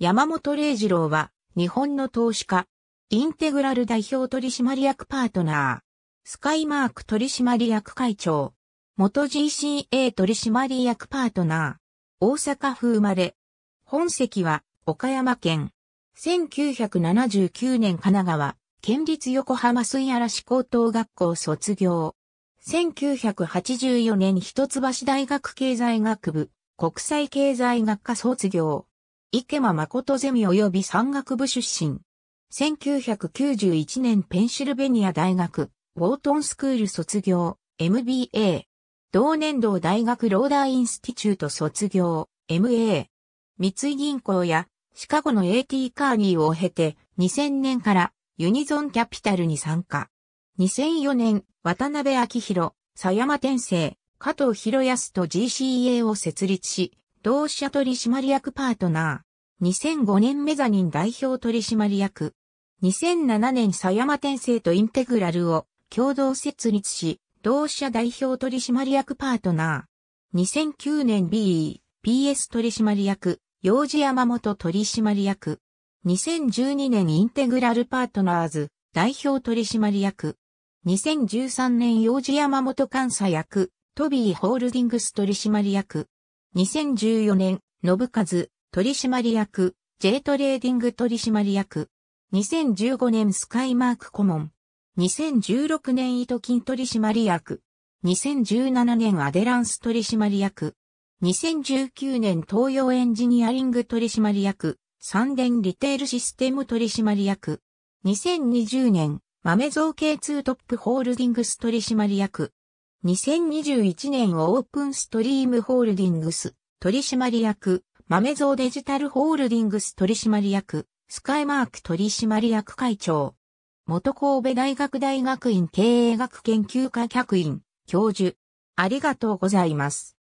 山本礼二郎は、日本の投資家、インテグラル代表取締役パートナー、スカイマーク取締役会長、元 GCA 取締役パートナー、大阪府生まれ、本籍は岡山県、1979年神奈川、県立横浜水嵐高等学校卒業。1984年一橋大学経済学部、国際経済学科卒業。池間誠ゼミ及び山岳部出身。1991年ペンシルベニア大学、ウォートンスクール卒業、MBA。同年度大学ローダーインスティチュート卒業、MA。三井銀行やシカゴの AT カーニーを経て2000年からユニゾンキャピタルに参加。2004年、渡辺明宏、佐山天生、加藤博康と GCA を設立し、同社取締役パートナー。2005年メザニン代表取締役。2007年佐山転生とインテグラルを共同設立し、同社代表取締役パートナー。2009年 BE、PS 取締役、幼児山本取締役。2012年インテグラルパートナーズ代表取締役。2013年幼児山本監査役、トビーホールディングス取締役。2014年、信和、取締役、J トレーディング取締役。2015年スカイマーク顧問。2016年糸金取締役。2017年アデランス取締役。2019年東洋エンジニアリング取締役。三電リテールシステム取締役。2020年、豆造ツ2トップホールディングス取締役。2021年オープンストリームホールディングス取締役、豆蔵デジタルホールディングス取締役、スカイマーク取締役会長。元神戸大学大学院経営学研究科客員、教授。ありがとうございます。